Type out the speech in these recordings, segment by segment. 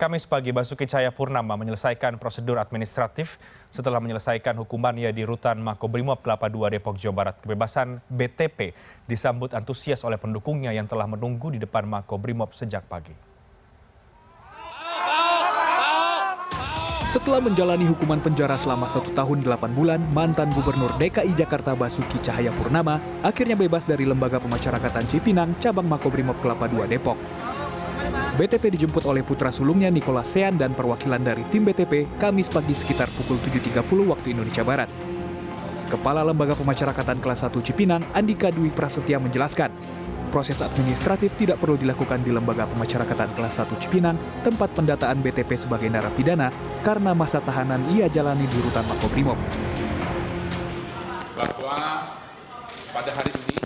Kamis pagi Basuki Cahayapurnama menyelesaikan prosedur administratif setelah menyelesaikan hukumannya di Rutan Makobrimob Kelapa II Depok Jawa Barat. Kebebasan BTP disambut antusias oleh pendukungnya yang telah menunggu di depan Makobrimob sejak pagi. Setelah menjalani hukuman penjara selama satu tahun delapan bulan, mantan Gubernur DKI Jakarta Basuki Cahaya Purnama akhirnya bebas dari Lembaga Pemasyarakatan Cipinang, Cabang Makobrimob Kelapa II Depok. BTP dijemput oleh putra sulungnya Nikola Sean dan perwakilan dari tim BTP Kamis pagi sekitar pukul 7.30 waktu Indonesia Barat. Kepala Lembaga Pemasyarakatan kelas 1 Cipinang, Andika Dwi Prasetya menjelaskan, proses administratif tidak perlu dilakukan di Lembaga Pemasyarakatan kelas 1 Cipinang, tempat pendataan BTP sebagai narapidana, karena masa tahanan ia jalani di rutan Makobrimob. Bahwa pada hari ini,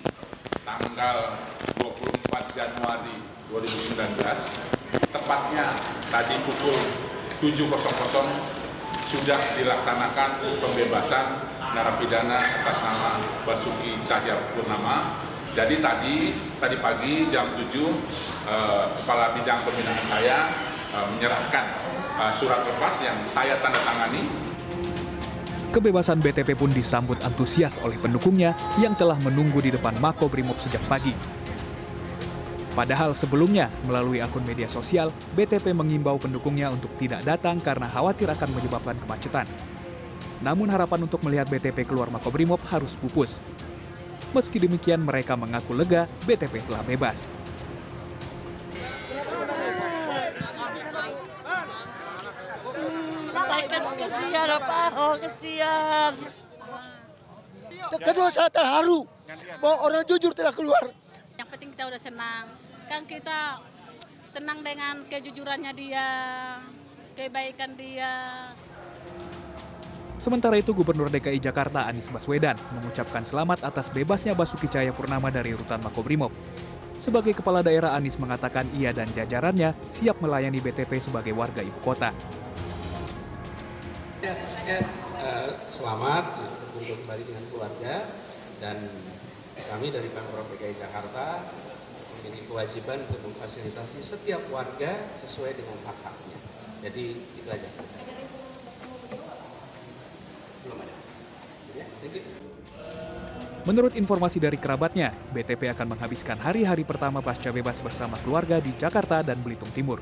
tanggal 24 Januari 2019 tepatnya tadi pukul 7.00 sudah dilaksanakan pembebasan narapidana atas nama Basuki Purnama. Jadi tadi tadi pagi jam 7 eh, kepala bidang pembinaan saya eh, menyerahkan eh, surat lepas yang saya tanda tangani. Kebebasan BTP pun disambut antusias oleh pendukungnya yang telah menunggu di depan Mako Brimob sejak pagi. Padahal sebelumnya, melalui akun media sosial, BTP mengimbau pendukungnya untuk tidak datang karena khawatir akan menyebabkan kemacetan. Namun harapan untuk melihat BTP keluar Makobrimob harus pupus. Meski demikian, mereka mengaku lega BTP telah bebas. Kesian Kedua saya terharu. bahwa orang jujur telah keluar. Yang penting kita udah senang kan kita senang dengan kejujurannya dia, kebaikan dia. Sementara itu Gubernur DKI Jakarta Anies Baswedan mengucapkan selamat atas bebasnya Basuki Cahayapurnama dari rutan Makobrimob. Sebagai kepala daerah Anies mengatakan ia dan jajarannya siap melayani BTP sebagai warga ibu kota. Ya, ya, uh, selamat untuk kembali dengan keluarga dan kami dari Pemprov DKI Jakarta kewajiban untuk memfasilitasi setiap warga sesuai dengan hak-haknya. Jadi itu aja. Ya, Menurut informasi dari kerabatnya, BTP akan menghabiskan hari-hari pertama pasca bebas bersama keluarga di Jakarta dan Belitung Timur.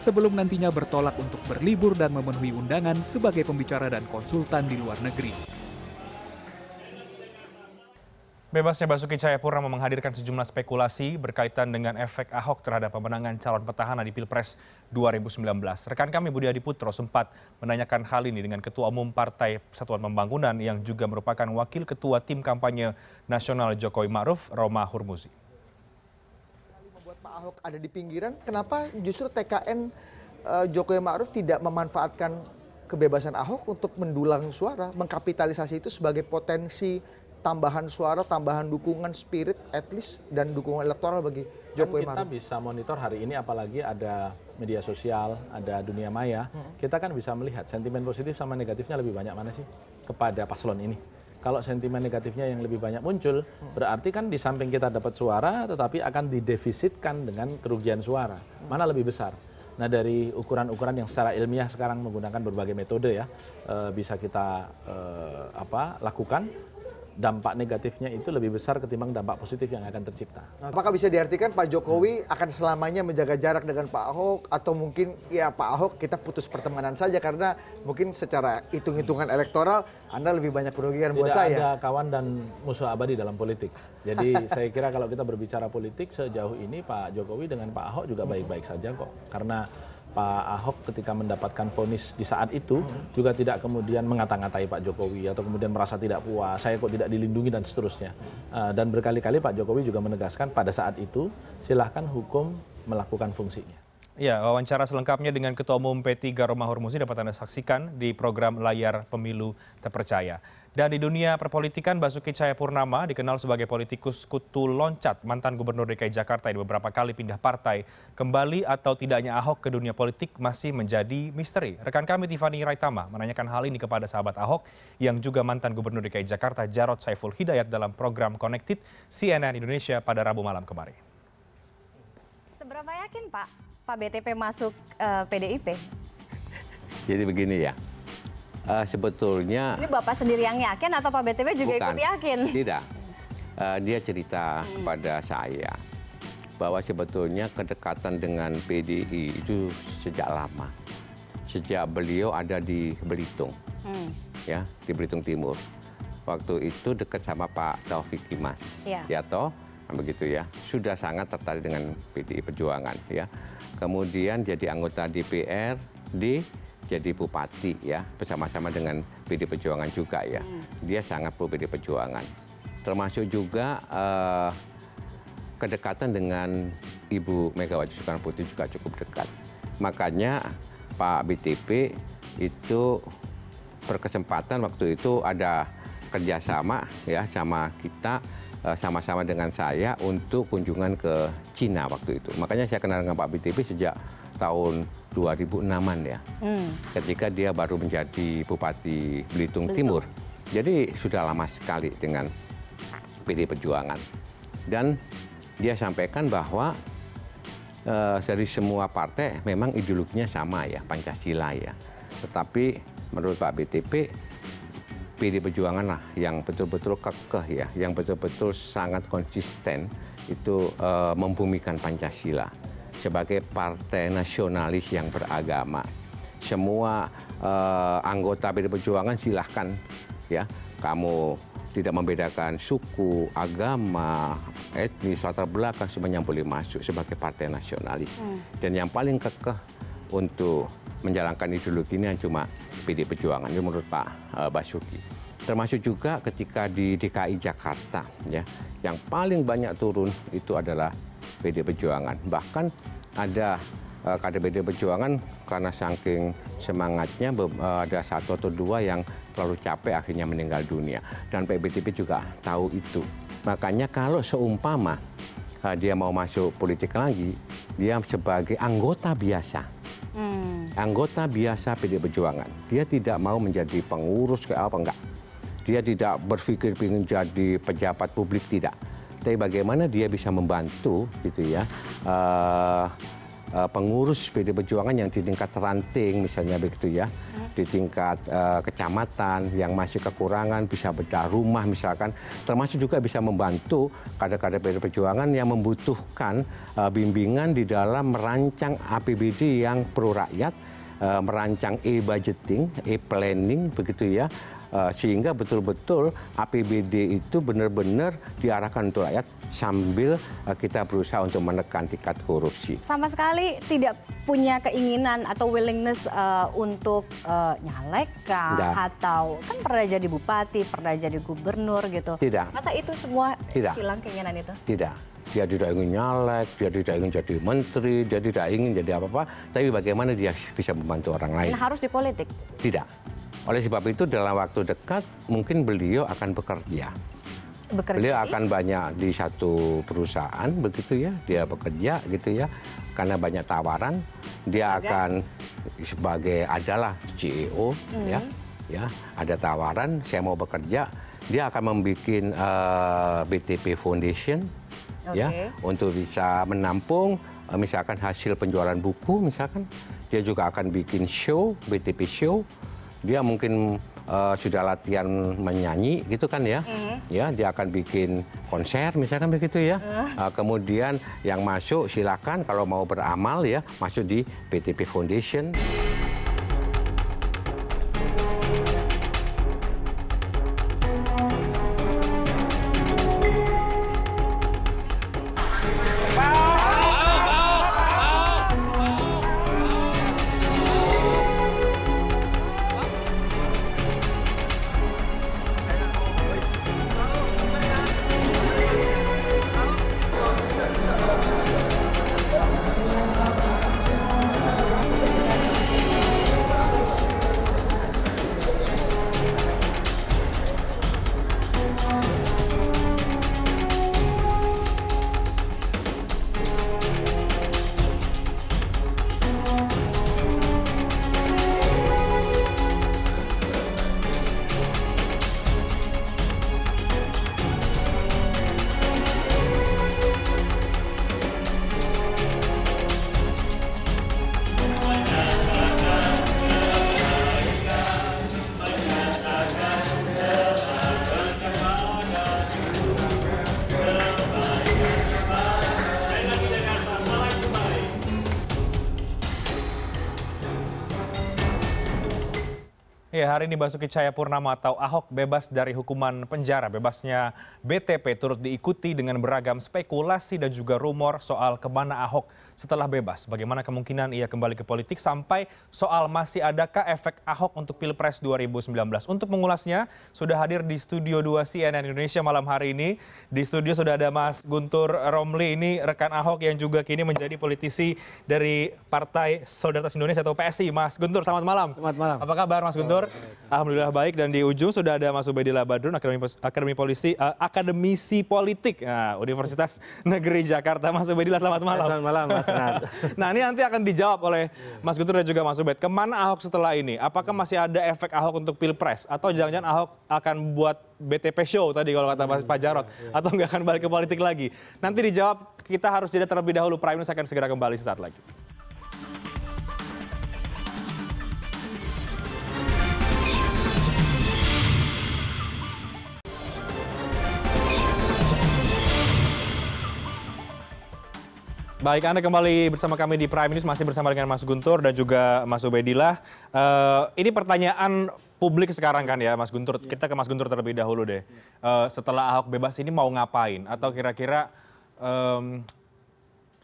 Sebelum nantinya bertolak untuk berlibur dan memenuhi undangan sebagai pembicara dan konsultan di luar negeri. Bebasnya Basuki Cahayapurnama menghadirkan sejumlah spekulasi berkaitan dengan efek Ahok terhadap pemenangan calon petahana di Pilpres 2019. Rekan kami Budi Adiputro sempat menanyakan hal ini dengan Ketua Umum Partai Persatuan Pembangunan yang juga merupakan Wakil Ketua Tim Kampanye Nasional Jokowi Ma'ruf, Roma Hurmuzi. Membuat Pak Ahok ada di pinggiran, kenapa justru TKN eh, Jokowi Ma'ruf tidak memanfaatkan kebebasan Ahok untuk mendulang suara, mengkapitalisasi itu sebagai potensi tambahan suara, tambahan dukungan spirit at least dan dukungan elektoral bagi kan Jokowi kan kita bisa monitor hari ini apalagi ada media sosial, ada dunia maya. Hmm. Kita kan bisa melihat sentimen positif sama negatifnya lebih banyak mana sih kepada paslon ini. Kalau sentimen negatifnya yang lebih banyak muncul, hmm. berarti kan di samping kita dapat suara tetapi akan didefisitkan dengan kerugian suara. Hmm. Mana lebih besar? Nah dari ukuran-ukuran yang secara ilmiah sekarang menggunakan berbagai metode ya eh, bisa kita eh, apa lakukan dampak negatifnya itu lebih besar ketimbang dampak positif yang akan tercipta. Nah, apakah bisa diartikan Pak Jokowi hmm. akan selamanya menjaga jarak dengan Pak Ahok atau mungkin ya Pak Ahok kita putus pertemanan saja karena mungkin secara hitung-hitungan elektoral Anda lebih banyak kerugian buat saya. Tidak ada kawan dan musuh abadi dalam politik. Jadi saya kira kalau kita berbicara politik sejauh ini Pak Jokowi dengan Pak Ahok juga baik-baik saja kok. Karena Pak Ahok ketika mendapatkan vonis di saat itu hmm. juga tidak kemudian mengata-ngatai Pak Jokowi atau kemudian merasa tidak puas, saya kok tidak dilindungi dan seterusnya. Uh, dan berkali-kali Pak Jokowi juga menegaskan pada saat itu silahkan hukum melakukan fungsinya. Ya, wawancara selengkapnya dengan Ketua Umum P3 Roma Hurmuzi dapat Anda saksikan di program Layar Pemilu Terpercaya. Dan di dunia perpolitikan, Basuki Cahayapurnama dikenal sebagai politikus kutu loncat. Mantan Gubernur DKI Jakarta yang beberapa kali pindah partai, kembali atau tidaknya Ahok ke dunia politik masih menjadi misteri. Rekan kami Tiffany Raitama menanyakan hal ini kepada sahabat Ahok yang juga mantan Gubernur DKI Jakarta Jarod Saiful Hidayat dalam program Connected CNN Indonesia pada Rabu malam kemarin. Seberapa yakin Pak Pak BTP masuk uh, eh, PDIP? Jadi begini ya, uh, sebetulnya... Ini Bapak sendiri yang yakin atau Pak BTP juga bukan, ikut yakin? Tidak, uh, dia cerita hmm. kepada saya bahwa sebetulnya kedekatan dengan PDI itu sejak lama. Sejak beliau ada di Belitung, hmm. ya di Belitung Timur. Waktu itu dekat sama Pak Taufik Dimas, ya. ya toh begitu ya sudah sangat tertarik dengan PDI Perjuangan ya kemudian jadi anggota DPR di jadi bupati ya bersama-sama dengan PD Perjuangan juga ya hmm. dia sangat pro PD Perjuangan termasuk juga eh, kedekatan dengan Ibu Megawati Soekarno Putri juga cukup dekat makanya Pak BTP itu berkesempatan waktu itu ada kerjasama ya sama kita Eh, sama-sama dengan saya untuk kunjungan ke Cina waktu itu. Makanya saya kenal dengan Pak BTP sejak tahun 2006-an ya. Hmm. Ketika dia baru menjadi Bupati Belitung Belitung Timur. Jadi sudah lama sekali dengan PD Perjuangan. Dan dia sampaikan bahwa uh, dari semua partai memang ideologinya sama ya, Pancasila ya. Tetapi menurut Pak BTP PD Perjuangan lah yang betul-betul kekeh ya, yang betul-betul sangat konsisten itu uh, membumikan Pancasila sebagai partai nasionalis yang beragama. Semua uh, anggota PD Perjuangan silahkan ya, kamu tidak membedakan suku, agama, etnis, latar belakang semuanya boleh masuk sebagai partai nasionalis. Hmm. Dan yang paling kekeh untuk menjalankan ideologi ini cuma PD Perjuangan ini menurut Pak eh, Basuki. Termasuk juga ketika di DKI Jakarta ya, yang paling banyak turun itu adalah PD Perjuangan. Bahkan ada eh, kader PD Perjuangan karena saking semangatnya eh, ada satu atau dua yang terlalu capek akhirnya meninggal dunia dan PBTP juga tahu itu. Makanya kalau seumpama dia mau masuk politik lagi, dia sebagai anggota biasa hmm. anggota biasa PD Perjuangan. Dia tidak mau menjadi pengurus ke apa enggak. Dia tidak berpikir ingin jadi pejabat publik tidak. Tapi bagaimana dia bisa membantu gitu ya. Uh, Eh, pengurus PD Perjuangan yang di tingkat ranting misalnya begitu ya, di tingkat uh, kecamatan yang masih kekurangan bisa bedah rumah misalkan, termasuk juga bisa membantu kader-kader PD Perjuangan yang membutuhkan uh, bimbingan di dalam merancang APBD yang pro rakyat merancang e-budgeting, e-planning begitu ya, Eh, sehingga betul-betul APBD itu benar-benar diarahkan untuk rakyat sambil eh, kita berusaha untuk menekan tingkat korupsi. Sama sekali tidak punya keinginan atau willingness uh, untuk uh, nyalek kah atau kan pernah jadi bupati, pernah jadi gubernur gitu. Tidak. Masa itu semua tidak. hilang keinginan itu? Tidak dia tidak ingin nyalek, dia tidak ingin jadi menteri, dia tidak ingin jadi apa-apa, tapi bagaimana dia bisa membantu orang lain. Dan harus di politik? Tidak. Oleh sebab itu dalam waktu dekat mungkin beliau akan bekerja. Bekerja. Beliau akan banyak di satu perusahaan begitu ya, dia bekerja gitu ya, karena banyak tawaran, dia Agak. akan sebagai adalah CEO hmm. ya, ya ada tawaran, saya mau bekerja, dia akan membuat uh, eh, BTP Foundation okay. ya untuk bisa menampung uh, misalkan hasil penjualan buku misalkan, dia juga akan bikin show BTP show dia mungkin uh, sudah latihan menyanyi gitu kan ya, mm. ya dia akan bikin konser misalkan begitu ya. Mm. Uh, kemudian yang masuk silakan kalau mau beramal ya masuk di PTP Foundation. hari ini basuki cahayapurnama atau ahok bebas dari hukuman penjara bebasnya btp turut diikuti dengan beragam spekulasi dan juga rumor soal kemana ahok setelah bebas. Bagaimana kemungkinan ia kembali ke politik sampai soal masih adakah efek ahok untuk Pilpres 2019. Untuk mengulasnya, sudah hadir di Studio 2 CNN Indonesia malam hari ini. Di studio sudah ada Mas Guntur Romli, ini rekan ahok yang juga kini menjadi politisi dari Partai Solidaritas Indonesia atau PSI. Mas Guntur, selamat malam. Selamat malam. Apa kabar Mas Guntur? Alhamdulillah baik dan di ujung sudah ada Mas Ubaidillah Badrun, Akademi, Akademi Polisi, uh, akademisi politik nah, Universitas Negeri Jakarta. Mas Ubedillah selamat malam. Selamat malam Mas nah ini nanti akan dijawab oleh Mas Guntur dan juga Mas Ubed. Kemana Ahok setelah ini? Apakah masih ada efek Ahok untuk Pilpres? Atau jangan-jangan Ahok akan buat BTP show tadi kalau kata Mas Pak Jarot? Iya, iya. Atau nggak akan balik ke politik lagi? Nanti dijawab kita harus jeda terlebih dahulu. Prime News akan segera kembali sesaat lagi. Baik, Anda kembali bersama kami di Prime News, masih bersama dengan Mas Guntur dan juga Mas Ubedillah. Eh, uh, ini pertanyaan publik sekarang kan ya, Mas Guntur. Ya. Kita ke Mas Guntur terlebih dahulu deh. Uh, setelah Ahok bebas ini mau ngapain? Atau kira-kira um,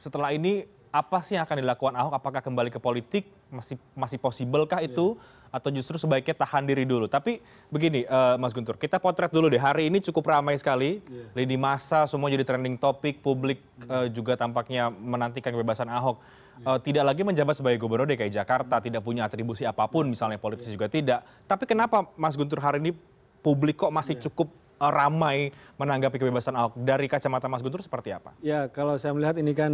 setelah ini apa sih yang akan dilakukan Ahok? Apakah kembali ke politik? Masih masih possible kah itu? Iya atau justru sebaiknya tahan diri dulu tapi begini eh, mas guntur kita potret dulu deh hari ini cukup ramai sekali iya. lini masa semua jadi trending topik publik hmm. eh, juga tampaknya menantikan kebebasan ahok iya. eh, tidak lagi menjabat sebagai gubernur DKI Jakarta hmm. tidak punya atribusi apapun misalnya politis iya. juga tidak tapi kenapa mas guntur hari ini publik kok masih cukup ramai menanggapi kebebasan Ahok. Dari kacamata Mas Guntur seperti apa? Ya, kalau saya melihat ini kan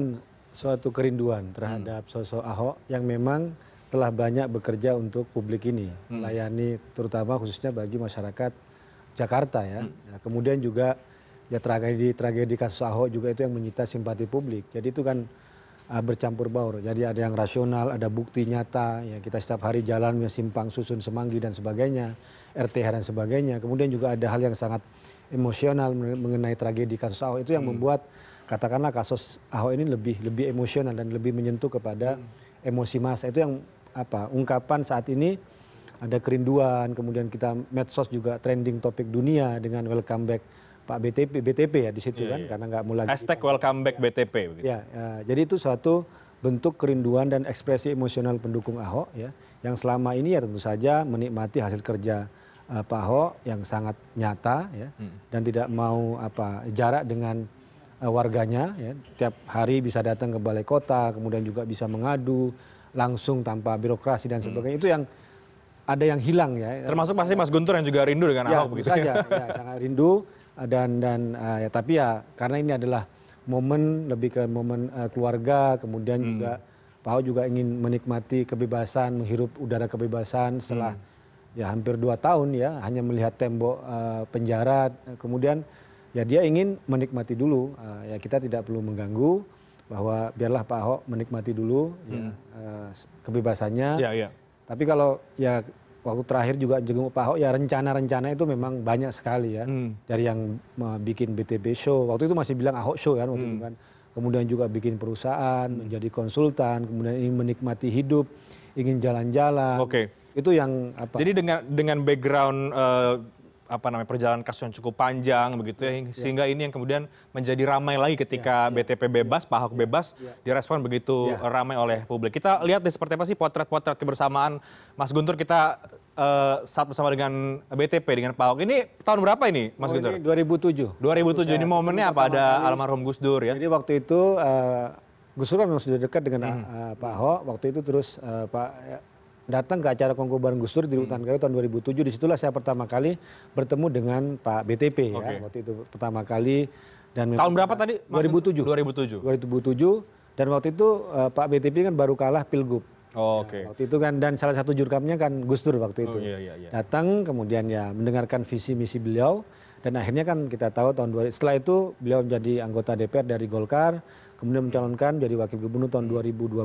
suatu kerinduan terhadap hmm. sosok Ahok yang memang telah banyak bekerja untuk publik ini hmm. melayani terutama khususnya bagi masyarakat Jakarta ya. Hmm. ya kemudian juga ya tragedi tragedi kasus Ahok juga itu yang menyita simpati publik jadi itu kan uh, bercampur baur jadi ada yang rasional ada bukti nyata ya kita setiap hari jalan ya simpang susun semanggi dan sebagainya RTH dan sebagainya kemudian juga ada hal yang sangat emosional mengenai tragedi kasus Ahok itu yang hmm. membuat katakanlah kasus Ahok ini lebih lebih emosional dan lebih menyentuh kepada hmm. emosi massa itu yang apa ungkapan saat ini ada kerinduan kemudian kita medsos juga trending topik dunia dengan welcome back Pak BTP BTP ya di situ iya, kan iya. karena nggak mulai hashtag welcome back ya. BTP ya, ya jadi itu suatu bentuk kerinduan dan ekspresi emosional pendukung Ahok ya yang selama ini ya tentu saja menikmati hasil kerja uh, Pak Ahok yang sangat nyata ya hmm. dan tidak mau apa jarak dengan uh, warganya ya tiap hari bisa datang ke balai kota kemudian juga bisa mengadu langsung tanpa birokrasi dan hmm. sebagainya itu yang ada yang hilang ya termasuk pasti Mas Guntur yang juga rindu dengan ya, Ahok begitu ya. saja, ya sangat rindu eh, dan dan uh, ya tapi ya karena ini adalah momen lebih ke momen uh, keluarga kemudian hmm. juga Pak Ahok juga ingin menikmati kebebasan menghirup udara kebebasan setelah hmm. ya hampir dua tahun ya hanya melihat tembok uh, penjara kemudian ya dia ingin menikmati dulu uh, ya kita tidak perlu mengganggu bahwa biarlah Pak Ahok menikmati dulu ya, hmm. eh, kebebasannya. Ya, ya. Tapi kalau ya waktu terakhir juga jenguk Pak Ahok ya rencana-rencana itu memang banyak sekali ya. Hmm. Dari yang bikin BTB show, waktu itu masih bilang Ahok show kan waktu hmm. itu kan. Kemudian juga bikin perusahaan, hmm. menjadi konsultan, kemudian ingin menikmati hidup, ingin jalan-jalan. Oke. Okay. Itu yang apa? Jadi dengan dengan background uh, apa namanya perjalanan kasus yang cukup panjang begitu ya, ya, ya. sehingga ini yang kemudian menjadi ramai lagi ketika ya, BTP bebas, Pak Ahok bebas direspon begitu ramai oleh publik. Kita lihat deh seperti apa sih potret-potret kebersamaan Mas Guntur kita uh, eh, saat bersama dengan BTP dengan Pak Ahok. Ini tahun berapa ini Mas oh, Guntur? Ini 2007. Iya, 2007 ini momennya apa ada kali, almarhum Gus Dur ya? Jadi waktu itu uh, Gus Dur memang sudah dekat dengan hmm. uh, Pak Ahok. Waktu itu terus uh, Pak datang ke acara bareng gus dur di rutan kayu hmm. tahun dua disitulah saya pertama kali bertemu dengan pak btp ya waktu itu pertama kali dan tahun berapa tadi 2007 2007 tujuh dan waktu itu eh, pak btp kan baru kalah pilgub Oh, ya, Oke. Okay. Waktu itu kan dan salah satu jurkamnya kan Gus Dur waktu oh, itu. Oh, iya, iya, iya. Datang kemudian ya mendengarkan visi misi beliau dan akhirnya kan kita tahu tahun 2000 setelah itu beliau menjadi anggota DPR dari Golkar, kemudian mencalonkan jadi wakil gubernur tahun 2012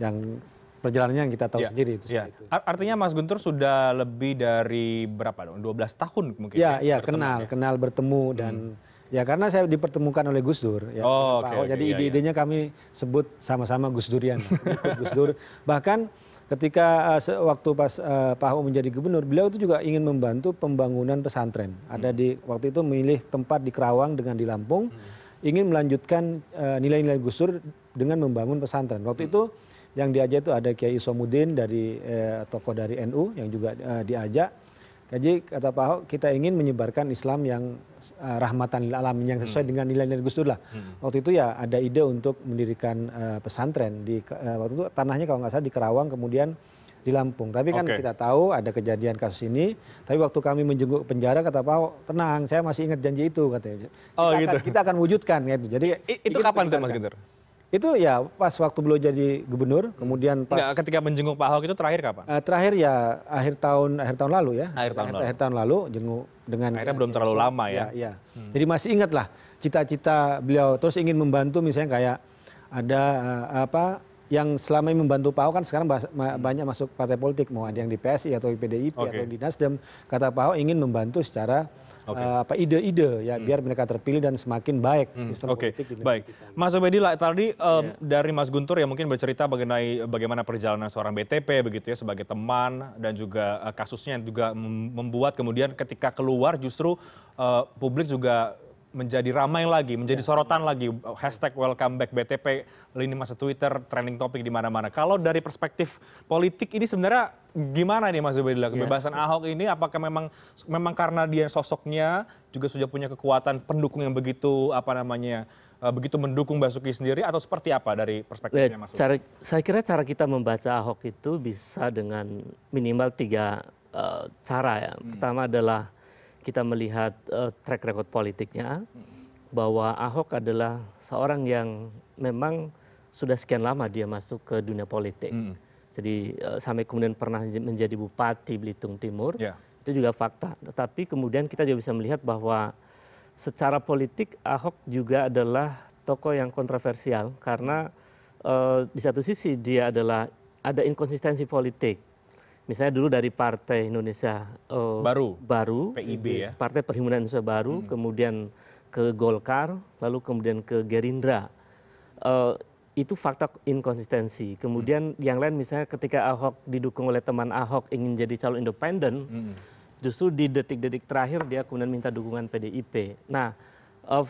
yang perjalanannya yang kita tahu iya, sendiri. Itu iya. Artinya Mas Guntur sudah lebih dari berapa dong? 12 tahun mungkin iya, ya? Iya, ya, kenal, ya. kenal bertemu hmm. dan hmm. Ya karena saya dipertemukan oleh Gus Dur ya. Oh, okay, okay, Jadi ide-idenya iya. kami sebut sama-sama Gus Durian, Gus Dur. Bahkan ketika uh, waktu pas uh, Pak Ho menjadi gubernur, beliau itu juga ingin membantu pembangunan pesantren. Ada hmm. di waktu itu memilih tempat di Kerawang dengan di Lampung, hmm. ingin melanjutkan nilai eh, nilai-nilai Gus Dur dengan membangun pesantren. Waktu hmm. itu yang diajak itu ada Kiai Somudin dari eh, tokoh dari NU yang juga eh, diajak. Jadi kata Pak Ahok kita ingin menyebarkan Islam yang eh, rahmatan lil alamin yang sesuai hmm. dengan nilai-nilai Gus Dur lah. Hmm. Waktu itu ya ada ide untuk mendirikan eh, pesantren di eh, waktu itu tanahnya kalau nggak salah di Kerawang kemudian di Lampung. Tapi kan okay. kita tahu ada kejadian kasus ini. Tapi waktu kami menjenguk penjara kata Pak Ahok, tenang, saya masih ingat janji itu katanya. Oh, kita oh gitu. Akan, kita akan wujudkan gitu. Jadi I, itu kapan tuh Mas Gintur? itu ya pas waktu beliau jadi gubernur hmm. kemudian pas ketika menjenguk Pak Ahok itu terakhir kapan uh, terakhir ya akhir tahun akhir tahun lalu ya akhir tahun akhir, lalu. akhir tahun lalu jenguk dengan akhirnya eh, belum terlalu ya, lama ya, ya, ya. Hmm. jadi masih ingat lah cita-cita beliau terus ingin membantu misalnya kayak ada uh, apa yang selama ini membantu Pak Ahok kan sekarang hmm. banyak masuk partai politik mau ada yang di PSI atau di PDIP okay. atau di Nasdem kata Pak Ahok ingin membantu secara Eh, apa ide-ide ya hmm. biar mereka terpilih dan semakin baik hmm. sistem politik di negara kita. Mas Obedi tadi eh, iya. dari Mas Guntur yang mungkin bercerita mengenai bagaimana perjalanan seorang BTP begitu ya sebagai teman dan juga eh, kasusnya yang juga membuat kemudian ketika keluar justru publik juga menjadi ramai lagi, menjadi ya. sorotan lagi hashtag welcome back BTP lini masa Twitter trending topic di mana-mana. Kalau dari perspektif politik ini sebenarnya gimana nih Mas Zubaidillah ya. kebebasan yeah. Ahok ini apakah memang memang karena dia sosoknya juga sudah punya kekuatan pendukung yang begitu apa namanya eh, begitu mendukung Basuki sendiri atau seperti apa dari perspektifnya Mas? Cara, saya kira cara kita membaca Ahok itu bisa dengan minimal tiga uh, cara ya. Hmm. Pertama adalah kita melihat eh, track record politiknya bahwa ahok adalah seorang yang memang sudah sekian lama dia masuk ke dunia politik. Hmm. Jadi eh, sampai kemudian pernah menjadi bupati Belitung Timur. Yeah. Itu juga fakta. Tetapi kemudian kita juga bisa melihat bahwa secara politik Ahok juga adalah tokoh yang kontroversial karena uh, di satu sisi dia adalah ada inkonsistensi politik misalnya dulu dari partai indonesia eh, baru ya. partai perhimpunan indonesia baru hmm. kemudian ke golkar lalu kemudian ke gerindra eh, itu fakta inkonsistensi kemudian hmm. yang lain misalnya ketika ahok didukung oleh teman ahok ingin jadi calon independen hmm. justru di detik detik terakhir dia kemudian minta dukungan pdip nah eh,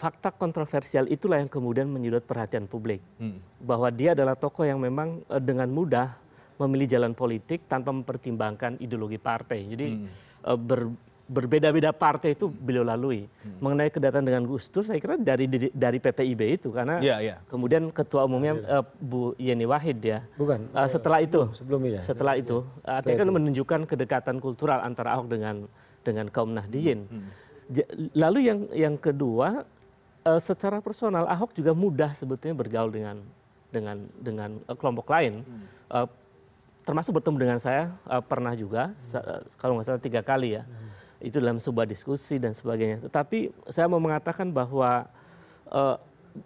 fakta kontroversial itulah yang kemudian menyedot perhatian publik bahwa dia adalah tokoh yang memang dengan mudah memilih jalan politik tanpa mempertimbangkan ideologi partai. Jadi hmm. eh, berbeda-beda partai itu beliau lalui. Hmm. Mengenai kedatangan dengan Gus Dur saya kira dari dari PPIB itu karena iya, iya. kemudian ketua umumnya iya. eh, Bu Yeni Wahid ya. Bukan. Eh, ya. setelah itu. Sebelumnya. Setelah kan itu. Artinya kan menunjukkan kedekatan kultural antara Ahok dengan dengan kaum Nahdiyin. Hmm. Lalu yang yang kedua secara personal Ahok juga mudah sebetulnya bergaul dengan dengan dengan kelompok lain. Hmm termasuk bertemu dengan saya eh, pernah juga eh, kalau nggak salah tiga kali ya hmm. itu dalam sebuah diskusi dan sebagainya tetapi saya mau mengatakan bahwa eh,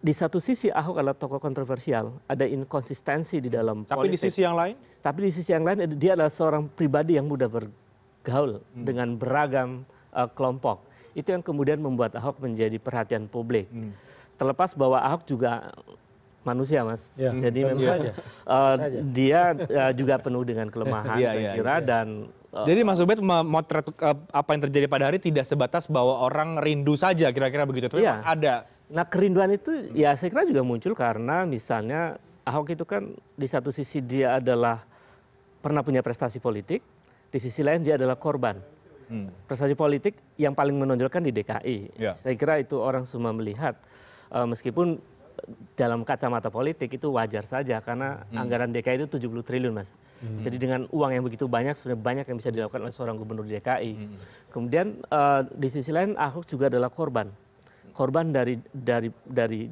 di satu sisi Ahok adalah tokoh kontroversial, ada inkonsistensi di dalam tapi politik. di sisi yang lain? Tapi di sisi yang lain dia adalah seorang pribadi yang mudah bergaul hmm. dengan beragam uh, kelompok. Itu yang kemudian membuat Ahok menjadi perhatian publik. Hmm. Terlepas bahwa Ahok juga manusia mas ya, jadi memang uh, dia uh, juga penuh dengan kelemahan ya, saya ya, kira ya. dan eh, jadi mas Ubed memotret uh, apa yang terjadi pada hari tidak sebatas bahwa orang rindu saja kira-kira begitu tapi ya. ada nah kerinduan itu ya saya kira juga muncul karena misalnya Ahok itu kan di satu sisi dia adalah pernah punya prestasi politik di sisi lain dia adalah korban hmm. prestasi politik yang paling menonjolkan di DKI. Ya. Saya kira itu orang semua melihat, uh, meskipun dalam kacamata politik itu wajar saja karena hmm. anggaran DKI itu 70 triliun mas. Hmm. Jadi dengan uang yang begitu banyak sebenarnya banyak yang bisa dilakukan oleh seorang gubernur DKI. Hmm. Kemudian uh, di sisi lain Ahok juga adalah korban, korban dari dari dari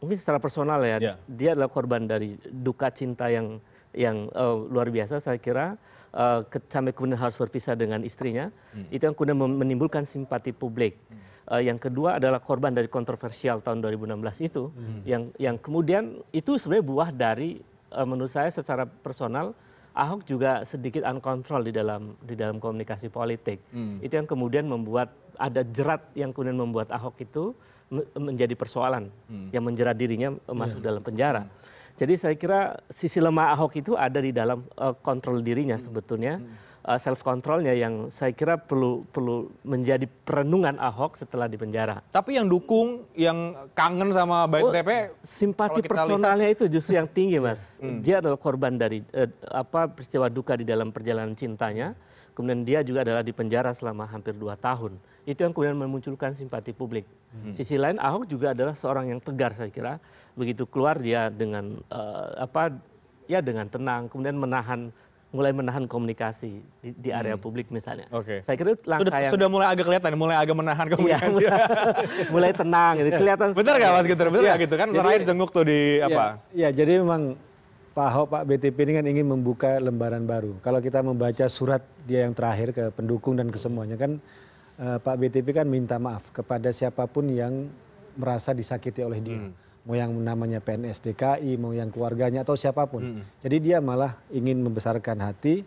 mungkin secara personal ya yeah. dia adalah korban dari duka cinta yang yang uh, luar biasa saya kira Eh, sampai kemudian harus berpisah dengan istrinya hmm. itu yang kemudian menimbulkan simpati publik hmm. eh, yang kedua adalah korban dari kontroversial tahun 2016 itu hmm. yang kemudian itu sebenarnya buah dari eh, menurut saya secara personal Ahok juga sedikit uncontrol di dalam di dalam komunikasi politik itu yang kemudian membuat ada jerat yang kemudian membuat Ahok itu menjadi persoalan yang menjerat dirinya masuk iya. dalam penjara jadi saya kira sisi lemah ahok itu ada di dalam eh, kontrol dirinya sebetulnya hmm. eh, self controlnya yang saya kira perlu perlu menjadi perenungan ahok setelah di penjara tapi yang dukung yang kangen sama Bayu oh, TP simpati personalnya itu justru yang tinggi mas hmm. dia adalah korban dari eh, apa peristiwa duka di dalam perjalanan cintanya kemudian dia juga adalah di penjara selama hampir dua tahun itu yang kemudian memunculkan simpati publik hmm. sisi lain ahok juga adalah seorang yang tegar saya kira begitu keluar dia dengan eh, apa ya dengan tenang kemudian menahan mulai menahan komunikasi di, di area hmm. publik misalnya. Oke. Okay. Saya kira langkah sudah, yang sudah mulai agak kelihatan, mulai agak menahan iya, komunikasi. Iya, mulai, tenang gitu, iya. kelihatan. Benar nggak Mas Ginter? Benar ya, gitu kan? Terakhir jenguk tuh di apa? Iya, iya jadi memang Pak Ahok, Pak BTP ini kan ingin membuka lembaran baru. Kalau kita membaca surat dia yang terakhir ke pendukung dan ke semuanya kan eh, Pak BTP kan minta maaf kepada siapapun yang merasa disakiti oleh dia. Hmm. Mau yang namanya PNS DKI, mau yang keluarganya atau siapapun. Hmm. Jadi dia malah ingin membesarkan hati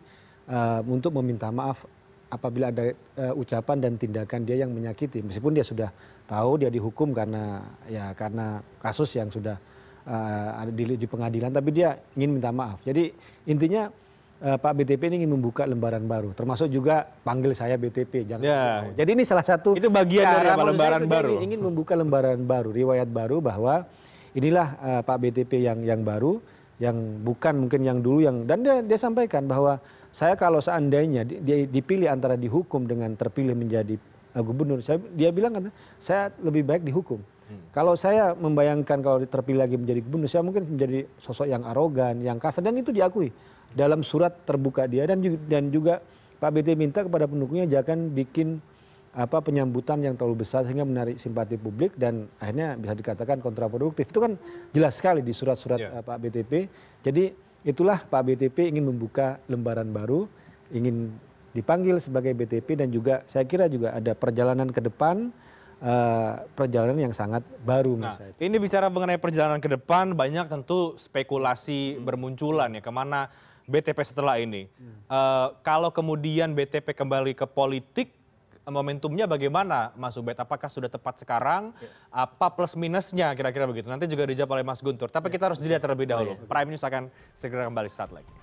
eh, untuk meminta maaf apabila ada uh, ucapan dan tindakan dia yang menyakiti meskipun dia sudah tahu dia dihukum karena ya karena kasus yang sudah Eh, ada di pengadilan tapi dia ingin minta maaf jadi intinya eh, pak btp ini ingin membuka lembaran baru termasuk juga panggil saya btp jangan ya. jadi ini salah satu itu bagian dari lembaran baru ingin membuka lembaran baru riwayat baru bahwa inilah eh, pak btp yang yang baru yang bukan mungkin yang dulu yang dan dia, dia sampaikan bahwa saya kalau seandainya dia dipilih antara dihukum dengan terpilih menjadi gubernur saya dia bilang kan saya lebih baik dihukum Hmm. kalau saya membayangkan kalau terpilih lagi menjadi gubernur saya mungkin menjadi sosok yang arogan yang kasar dan itu diakui dalam surat terbuka dia dan juga pak bt minta kepada pendukungnya jangan bikin apa penyambutan yang terlalu besar sehingga menarik simpati publik dan akhirnya bisa dikatakan kontraproduktif itu kan jelas sekali di surat-surat yeah. Ya. Pak BTP jadi itulah Pak BTP ingin membuka lembaran baru ingin dipanggil sebagai BTP dan juga saya kira juga ada perjalanan ke depan Eh, perjalanan yang sangat baru Nah, saya. Ini bicara mengenai perjalanan ke depan, banyak tentu spekulasi hmm. bermunculan ya kemana BTP setelah ini. E, kalau kemudian BTP kembali ke politik, momentumnya bagaimana Mas Ubed? Apakah sudah tepat sekarang? Ya. Apa plus minusnya kira-kira begitu? Nanti juga dijawab oleh Mas Guntur. Tapi ya. kita harus jeda terlebih dahulu. Ya. Prime News akan segera kembali saat lagi.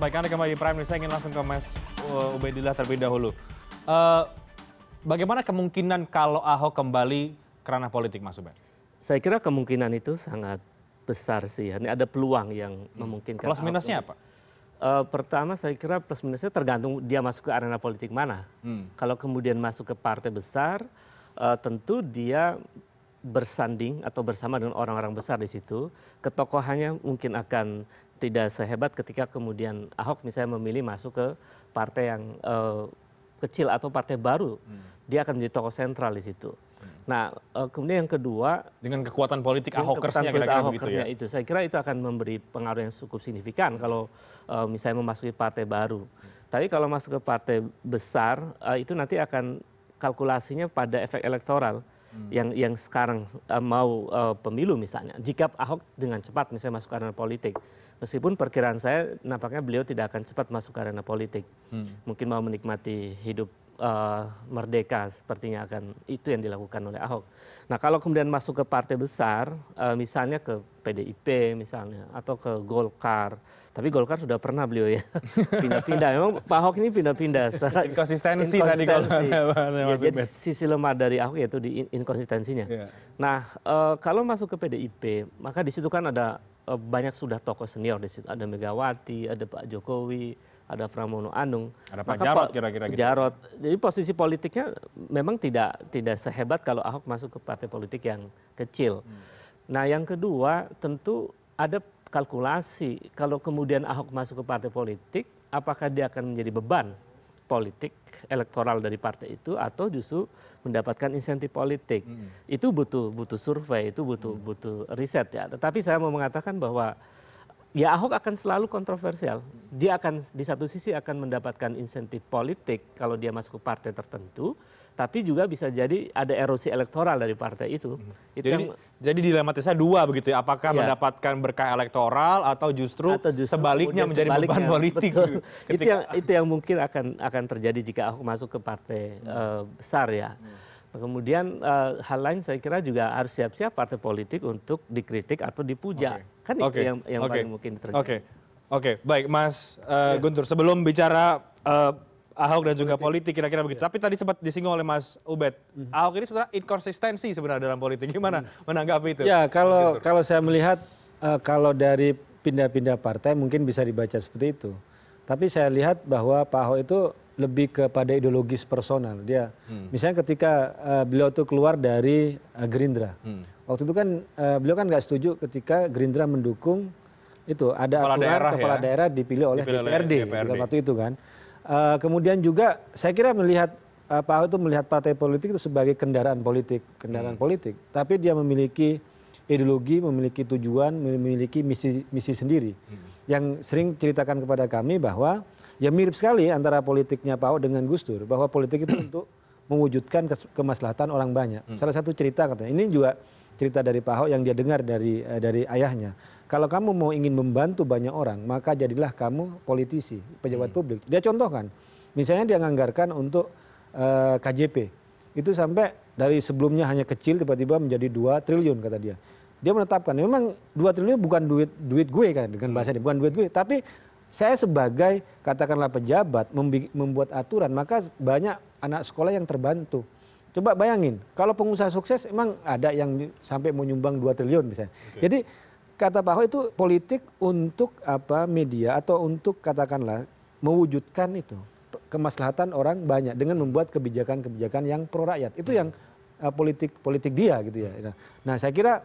Baik, Anda kembali di Prime News. Saya ingin langsung ke Mas eh, Ubedillah terlebih dahulu. Uh, bagaimana kemungkinan kalau Ahok kembali kerana politik, Mas Ubed? Saya kira kemungkinan itu sangat besar sih. Ya. Ini ada peluang yang hmm. memungkinkan. Plus minusnya apa? Uh, pertama saya kira plus minusnya tergantung dia masuk ke arena politik mana. Hmm. Kalau kemudian masuk ke partai besar, uh, tentu dia bersanding atau bersama dengan orang orang besar di situ ketokohannya mungkin akan tidak sehebat ketika kemudian Ahok misalnya memilih masuk ke partai yang uh, kecil atau partai baru hmm. dia akan menjadi tokoh sentral di situ. Hmm. Nah, eh, kemudian yang kedua dengan kekuatan politik ahokersnya kira-kira begitu ya. Itu saya kira itu akan memberi pengaruh yang cukup signifikan kalau uh, misalnya memasuki partai baru. Hmm. Tapi kalau masuk ke partai besar uh, itu nanti akan kalkulasinya pada efek elektoral. Hmm. yang yang sekarang eh, mau eh, pemilu misalnya jika ahok dengan cepat misalnya masuk arena politik meskipun perkiraan saya nampaknya beliau tidak akan cepat masuk ke arena politik hmm. mungkin mau menikmati hidup Eh, merdeka sepertinya akan itu yang dilakukan oleh Ahok. Nah kalau kemudian masuk ke partai besar, eh, misalnya ke PDIP misalnya atau ke Golkar, tapi Golkar sudah pernah beliau ya pindah-pindah. Memang Pak Ahok ini pindah-pindah inkonsistensi, tadi kalau ya, jadi sisi lemah dari Ahok yaitu di inkonsistensinya. Yeah. Nah eh, kalau masuk ke PDIP, maka di situ kan ada banyak sudah tokoh senior di situ. Ada Megawati, ada Pak Jokowi, ada Pramono Anung. Ada Pak Jarot kira-kira gitu. Jarot. Jadi posisi politiknya memang tidak tidak sehebat kalau Ahok masuk ke partai politik yang kecil. Hmm. Nah, yang kedua tentu ada kalkulasi kalau kemudian Ahok masuk ke partai politik, apakah dia akan menjadi beban politik elektoral dari partai itu atau justru mendapatkan insentif politik. Hmm. Itu butuh butuh survei, itu butuh hmm. butuh riset ya. Tetapi saya mau mengatakan bahwa ya ahok akan selalu kontroversial dia akan di satu sisi akan mendapatkan insentif politik kalau dia masuk ke partai tertentu tapi juga bisa jadi ada erosi elektoral dari partai itu. Hmm. itu jadi, yang, jadi dilematisnya dua begitu ya, apakah ya. mendapatkan berkah elektoral atau justru, atau justru sebaliknya menjadi sebaliknya, beban politik. Betul. Gitu, ketika... Itu yang itu yang mungkin akan akan terjadi jika Ahok masuk ke partai hmm. uh, besar ya. Hmm kemudian eh, hal lain saya kira juga harus siap siap partai politik untuk dikritik atau dipuja kan itu yang yang paling mungkin terjadi oke baik mas eh, iya. guntur sebelum bicara eh, Ahok dan juga politik kira-kira begitu. Iya. Tapi tadi sempat disinggung oleh Mas Ubed. Mhm. Ahok ini sebenarnya inkonsistensi sebenarnya dalam politik. Gimana mhm. menanggapi itu? Ya kalau kalau saya melihat kalau dari pindah-pindah partai mungkin bisa dibaca seperti itu. Tapi saya lihat bahwa Pak Ahok itu lebih kepada ideologis personal dia hmm. misalnya ketika eh, beliau itu keluar dari eh, gerindra hmm. waktu itu kan eh, beliau kan nggak setuju ketika gerindra mendukung itu ada kepala aturan daerah kepala ya? daerah dipilih oleh dipilih DPRD, DPRD. Gitu kan, waktu itu kan uh, kemudian juga saya kira melihat uh, Pak Ahok itu melihat partai politik itu sebagai kendaraan politik kendaraan hmm. politik tapi dia memiliki ideologi memiliki tujuan memiliki misi misi sendiri hmm. yang sering ceritakan kepada kami bahwa ya mirip sekali antara politiknya pak ahok dengan gus dur bahwa politik itu untuk mewujudkan kemaslahatan orang banyak hmm. salah satu cerita katanya ini juga cerita dari pak ahok yang dia dengar dari eh, dari ayahnya kalau kamu mau ingin membantu banyak orang maka jadilah kamu politisi pejabat hmm. publik dia contohkan misalnya dia menganggarkan untuk eh, KJP itu sampai dari sebelumnya hanya kecil tiba-tiba menjadi 2 triliun kata dia. Dia menetapkan memang 2 triliun bukan duit duit gue kan dengan bahasa hmm. dia bukan duit gue tapi saya sebagai katakanlah pejabat membuat aturan maka banyak anak sekolah yang terbantu coba bayangin kalau pengusaha sukses emang ada yang sampai menyumbang 2 triliun misalnya jadi kata Pak Ho itu politik untuk apa media atau untuk katakanlah mewujudkan itu kemaslahatan orang banyak dengan membuat kebijakan-kebijakan yang pro rakyat itu hmm. yang uh, politik politik dia gitu ya nah, nah saya kira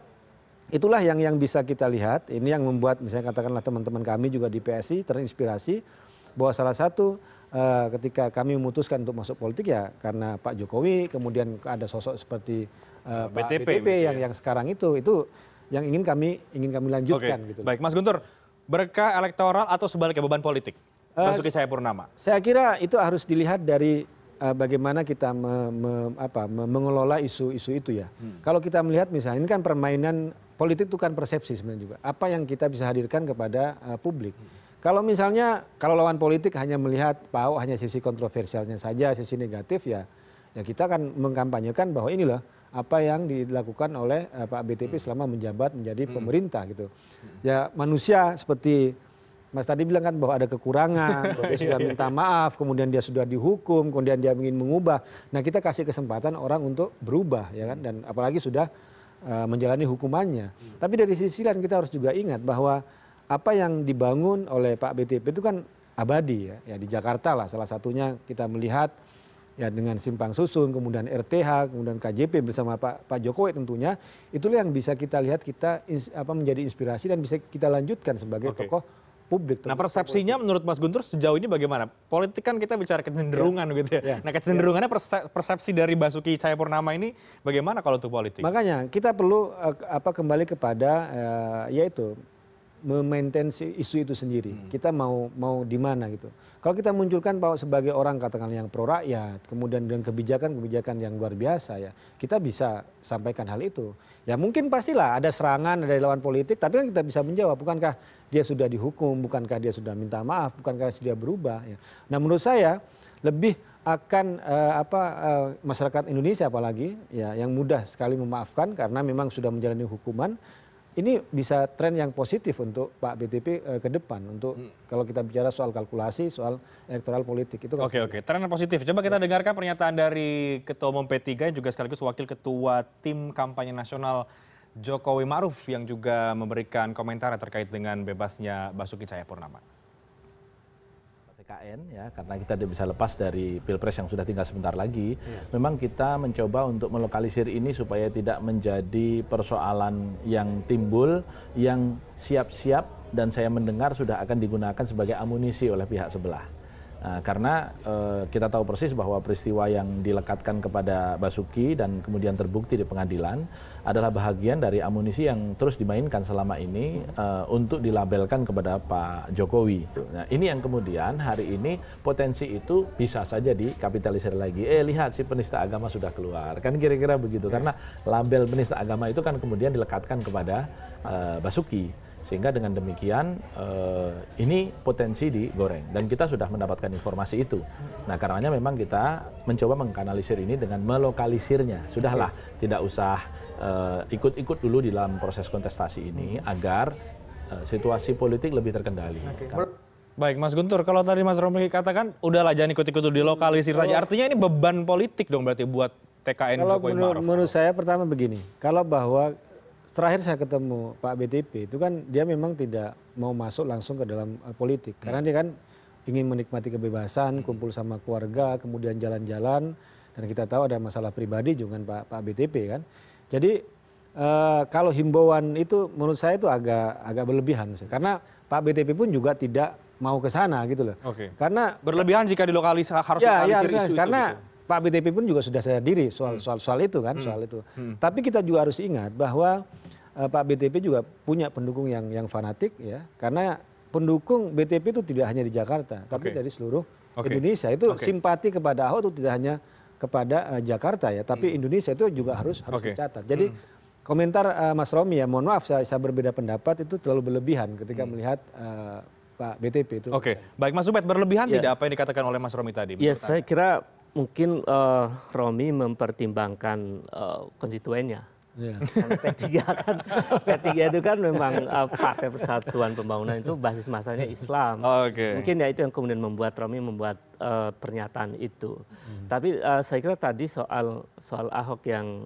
itulah yang yang bisa kita lihat ini yang membuat misalnya katakanlah teman teman kami juga di psi terinspirasi bahwa salah satu eh, ketika kami memutuskan untuk masuk politik ya karena pak jokowi kemudian ada sosok seperti eh, pak btp yang ya. yang sekarang itu itu yang ingin kami ingin kami lanjutkan gitu baik mas guntur berkah elektoral atau sebaliknya beban politik eh, Basuki Uh, saya kira itu harus dilihat dari bagaimana kita me, me, apa, mengelola isu-isu itu ya. Hmm. Kalau kita melihat misalnya ini kan permainan politik itu kan persepsi sebenarnya juga apa yang kita bisa hadirkan kepada eh, publik kalau misalnya kalau lawan politik hanya melihat pak ahok hanya sisi kontroversialnya saja sisi negatif ya ya kita akan mengkampanyekan bahwa inilah apa yang dilakukan oleh eh, pak BTP hmm. selama menjabat menjadi hmm. pemerintah gitu hmm. ya manusia seperti Mas tadi bilang kan bahwa ada kekurangan, dia sudah iya, iya. minta maaf, kemudian dia sudah dihukum, kemudian dia ingin mengubah. Nah kita kasih kesempatan orang untuk berubah ya kan, dan apalagi sudah Eh, menjalani hukumannya tapi dari sisi lain kita harus juga ingat bahwa apa yang dibangun oleh pak btp itu kan abadi ya. ya di jakarta lah salah satunya kita melihat ya dengan simpang susun kemudian rth kemudian kjp bersama pak Pak jokowi tentunya itulah yang bisa kita lihat kita apa menjadi inspirasi dan bisa kita lanjutkan sebagai tokoh publik. Nah persepsinya menurut Mas Guntur sejauh ini bagaimana? Politik kan kita bicara kecenderungan yeah. gitu ya. Yeah. Nah kecenderungannya yeah. persepsi dari Basuki Cahayapurnama ini bagaimana kalau untuk politik? Makanya kita perlu eh, apa kembali kepada uh, yaitu memaintain isu itu sendiri. Hmm. Kita mau mau di mana gitu. Kalau kita munculkan bahwa sebagai orang katakan yang pro rakyat, kemudian dengan kebijakan-kebijakan yang luar biasa ya, kita bisa sampaikan hal itu. Ya mungkin pastilah ada serangan dari lawan politik, tapi kan kita bisa menjawab, bukankah dia sudah dihukum bukankah dia sudah minta maaf bukankah dia berubah Ya. nah menurut saya lebih akan eh, apa eh, masyarakat indonesia apalagi ya yang mudah sekali memaafkan karena memang sudah menjalani hukuman ini bisa tren yang positif untuk Pak BTP uh, eh, ke depan untuk hmm. kalau kita bicara soal kalkulasi soal elektoral politik itu. Kan oke oke, tren yang positif. Coba kita ya. dengarkan pernyataan dari Ketua Umum P3 yang juga sekaligus Wakil Ketua Tim Kampanye Nasional Jokowi Maruf yang juga memberikan komentar terkait dengan bebasnya Basuki Cahayapurnama. KN ya karena kita tidak bisa lepas dari pilpres yang sudah tinggal sebentar lagi. Ya. Memang kita mencoba untuk melokalisir ini supaya tidak menjadi persoalan yang timbul yang siap-siap dan saya mendengar sudah akan digunakan sebagai amunisi oleh pihak sebelah. Nah, karena eh, kita tahu persis bahwa peristiwa yang dilekatkan kepada Basuki dan kemudian terbukti di pengadilan adalah bahagian dari amunisi yang terus dimainkan selama ini eh, untuk dilabelkan kepada Pak Jokowi. Nah, ini yang kemudian hari ini potensi itu bisa saja dikapitalisir lagi. Eh lihat si penista agama sudah keluar. Kan kira-kira begitu. Karena label penista agama itu kan kemudian dilekatkan kepada eh, Basuki sehingga dengan demikian eh, ini potensi digoreng dan kita sudah mendapatkan informasi itu nah karenanya memang kita mencoba mengkanalisir ini dengan melokalisirnya sudahlah okay. tidak usah eh, ikut-ikut dulu di dalam proses kontestasi ini hmm. agar eh, situasi politik lebih terkendali okay. Baik, Mas Guntur, kalau tadi Mas Romli katakan, udahlah jangan ikut-ikut di lokalisir saja. Artinya ini beban politik dong berarti buat TKN kalau Jokowi menurut, Menurut saya pertama begini, kalau bahwa terakhir saya ketemu pak btp itu kan dia memang tidak mau masuk langsung ke dalam eh, politik karena dia kan ingin menikmati kebebasan hmm. kumpul sama keluarga kemudian jalan jalan dan kita tahu ada masalah pribadi juga kan pak btp kan jadi eh, kalau himbauan itu menurut saya itu agak agak berlebihan karena pak btp pun juga tidak mau ke sana gitu loh karena berlebihan jika dilokalisasi harus ya, ya, lokalisir isu itu karena gitu pak btp pun juga sudah saya diri hmm. soal soal itu kan hmm. soal itu hmm. tapi kita juga harus ingat bahwa eh, pak btp juga punya pendukung yang fanatik ya karena pendukung btp itu tidak hanya di jakarta tapi dari seluruh indonesia itu simpati kepada ahok itu tidak hanya kepada eh, jakarta ya tapi indonesia itu juga harus harus dicatat jadi komentar eh, mas romi ya mohon maaf saya berbeda pendapat itu terlalu berlebihan ketika melihat pak btp itu oke baik mas ubed berlebihan ya. tidak apa yang dikatakan oleh mas romi tadi ya saya kira mungkin eh, romi mempertimbangkan eh, konstituennya iya. p 3 kan p 3 itu kan memang eh, partai persatuan pembangunan itu basis masanya islam mungkin ya itu yang kemudian membuat romi membuat pernyataan itu hmm. tapi saya kira tadi soal soal ahok yang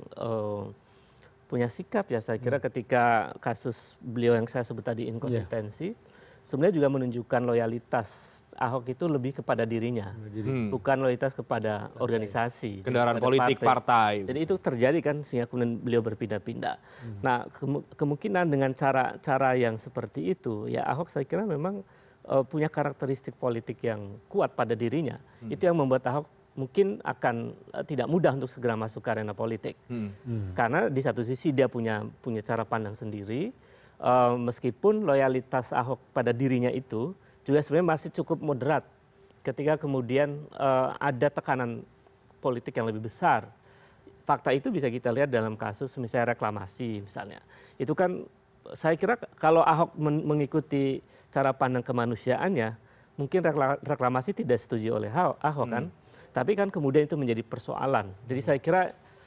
punya sikap ya saya kira hmm. ketika kasus beliau yang saya sebut tadi inkonsistensi iya. sebenarnya juga menunjukkan loyalitas Ahok itu lebih kepada dirinya, hmm. bukan loyalitas kepada organisasi, kendaraan politik partai. partai. Jadi itu terjadi kan sehingga kemudian beliau berpindah-pindah. Hmm. Nah kemungkinan dengan cara-cara yang seperti itu, ya Ahok saya kira memang uh, punya karakteristik politik yang kuat pada dirinya. Hmm. Itu yang membuat Ahok mungkin akan uh, tidak mudah untuk segera masuk ke arena politik, hmm. Hmm. karena di satu sisi dia punya punya cara pandang sendiri, uh, meskipun loyalitas Ahok pada dirinya itu juga sebenarnya masih cukup moderat ketika kemudian eh, ada tekanan politik yang lebih besar fakta itu bisa kita lihat dalam kasus misalnya reklamasi misalnya itu kan saya kira kalau Ahok mengikuti cara pandang kemanusiaannya mungkin reklamasi tidak setuju oleh Ahok kan hmm. tapi kan kemudian itu menjadi persoalan jadi hmm. saya kira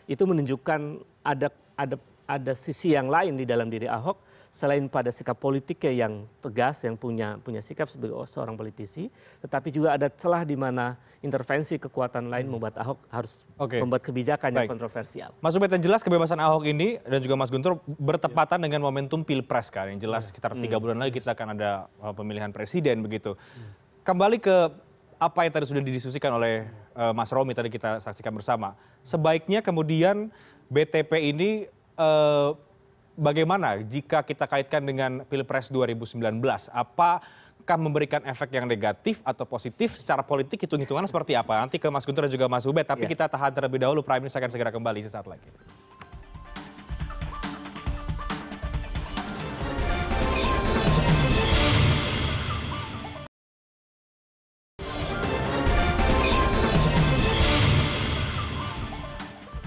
itu menunjukkan ada ada ada sisi yang lain di dalam diri Ahok selain pada sikap politiknya yang tegas yang punya punya sikap sebagai seorang politisi tetapi juga ada celah di mana intervensi kekuatan lain hmm. membuat Ahok harus okay. membuat kebijakan yang kontroversial. Mas Ubed yang jelas kebebasan Ahok ini dan juga Mas Guntur bertepatan ya. dengan momentum Pilpres kan yang jelas ya. sekitar tiga hmm. bulan lagi kita akan ada eh, pemilihan presiden begitu. Hmm. Kembali ke apa yang tadi sudah didiskusikan oleh uh, Mas Romi tadi kita saksikan bersama. Sebaiknya kemudian BTP ini uh, bagaimana jika kita kaitkan dengan pilpres 2019? ribu sembilan apakah memberikan efek yang negatif atau positif secara politik hitung hitungan seperti apa nanti ke mas guntur dan juga mas ubed tapi iya. kita tahan terlebih dahulu prime news akan segera kembali sesaat lagi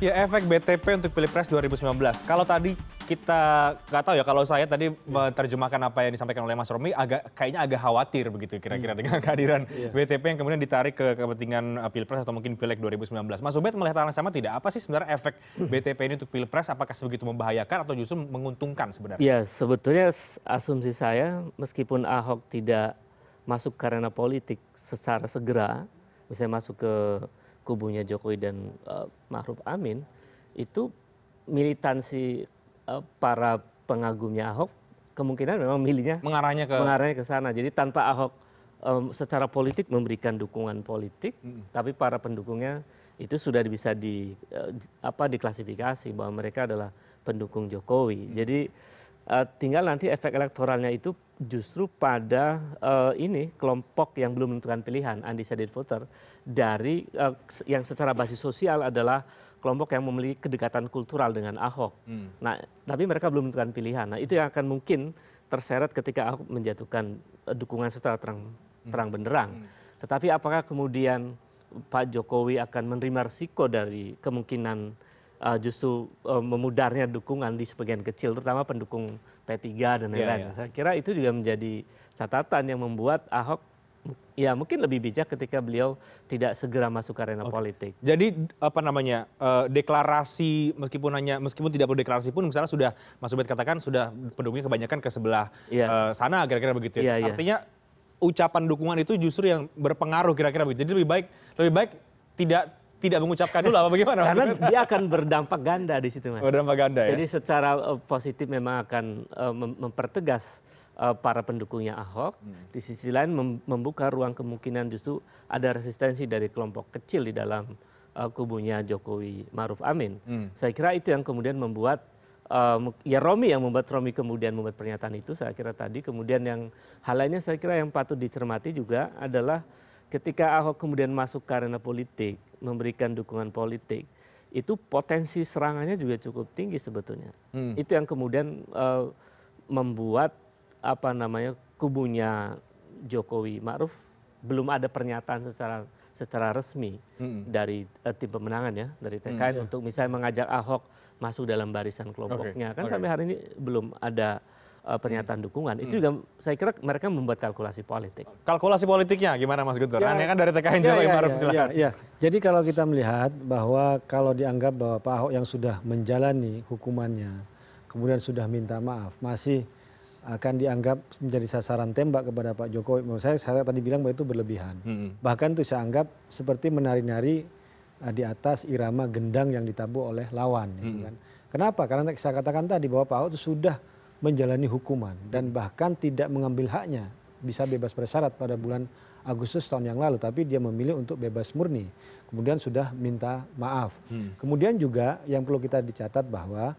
Ya, efek BTP untuk pilpres 2019. Kalau tadi kita nggak tahu ya kalau saya tadi menerjemahkan apa yang disampaikan oleh Mas Romi agak kayaknya agak khawatir begitu kira-kira hmm. dengan kehadiran yeah. BTP yang kemudian ditarik ke kepentingan eh, Pilpres atau mungkin Pileg 2019. Mas Ubed melihat hal yang sama tidak? Apa sih sebenarnya efek hmm. BTP ini untuk Pilpres apakah sebegitu membahayakan atau justru menguntungkan sebenarnya? Ya, sebetulnya asumsi saya meskipun Ahok tidak masuk karena politik secara segera, misalnya masuk ke kubunya Jokowi dan uh, Ma'ruf Amin, itu militansi Eh, para pengagumnya ahok kemungkinan memang milihnya mengarahnya ke mengarahnya ke sana jadi tanpa ahok secara politik memberikan dukungan politik tapi para pendukungnya itu sudah bisa eh, di apa diklasifikasi bahwa mereka adalah pendukung jokowi mm. jadi Eh, tinggal nanti efek elektoralnya itu justru pada eh, ini kelompok yang belum menentukan pilihan undecided voter dari eh, yang secara basis sosial adalah kelompok yang memiliki kedekatan kultural dengan Ahok. Hmm. Nah, tapi mereka belum menentukan pilihan. Nah, itu yang akan mungkin terseret ketika Ahok menjatuhkan dukungan secara terang hmm. terang benderang. Hmm. Tetapi apakah kemudian Pak Jokowi akan menerima risiko dari kemungkinan Uh, justru uh, memudarnya dukungan di sebagian kecil terutama pendukung p 3 dan iya, lain lain iya. saya kira itu juga menjadi catatan yang membuat ahok ya mungkin lebih bijak ketika beliau tidak segera masuk ke arena politik. Jadi apa namanya uh, deklarasi meskipun hanya meskipun tidak perlu deklarasi pun misalnya sudah Mas Ubed katakan sudah pendukungnya kebanyakan ke sebelah iya. uh, sana kira-kira begitu. Ya, yeah. Artinya ucapan dukungan itu justru yang berpengaruh kira-kira begitu. Jadi lebih baik lebih baik tidak tidak mengucapkan dulu apa bagaimana? Karena maksudnya? dia akan berdampak ganda di situ mas. Oh, berdampak ganda ya. Jadi secara eh, positif memang akan eh, mempertegas eh, para pendukungnya Ahok. Hmm. Di sisi lain membuka ruang kemungkinan justru ada resistensi dari kelompok kecil di dalam kubunya Jokowi Maruf Amin. Hmm. Saya kira itu yang kemudian membuat Um, ya Romi yang membuat Romi kemudian membuat pernyataan itu saya kira tadi. Kemudian yang hal lainnya saya kira yang patut dicermati juga adalah ketika ahok kemudian masuk ke arena politik memberikan dukungan politik itu potensi serangannya juga cukup tinggi sebetulnya hmm. itu yang kemudian eh, membuat apa namanya kubunya jokowi ma'ruf belum ada pernyataan secara secara resmi hmm. dari uh, tim pemenangan ya dari TKN hmm, iya. untuk misalnya mengajak Ahok masuk dalam barisan kelompoknya okay. kan okay. sampai hari ini belum ada Eh, pernyataan dukungan itu hmm. juga saya kira mereka membuat kalkulasi politik kalkulasi politiknya gimana mas Guntur ya. Anda kan dari TKN ya, Jawa ya, Maruf silakan. ya, jadi kalau kita melihat bahwa kalau dianggap bahwa Pak Ahok yang sudah menjalani hukumannya kemudian sudah minta maaf masih akan dianggap menjadi sasaran tembak kepada Pak Jokowi. Menurut saya, saya tadi bilang bahwa itu berlebihan. Hmm. Bahkan itu saya anggap seperti menari-nari eh, di atas irama gendang yang ditabuh oleh lawan. Gitu hmm. kan. Kenapa? Karena saya katakan tadi bahwa Pak Ahok itu sudah menjalani hukuman dan bahkan tidak mengambil haknya bisa bebas bersyarat pada bulan Agustus tahun yang lalu tapi dia memilih untuk bebas murni kemudian sudah minta maaf hmm. kemudian juga yang perlu kita dicatat bahwa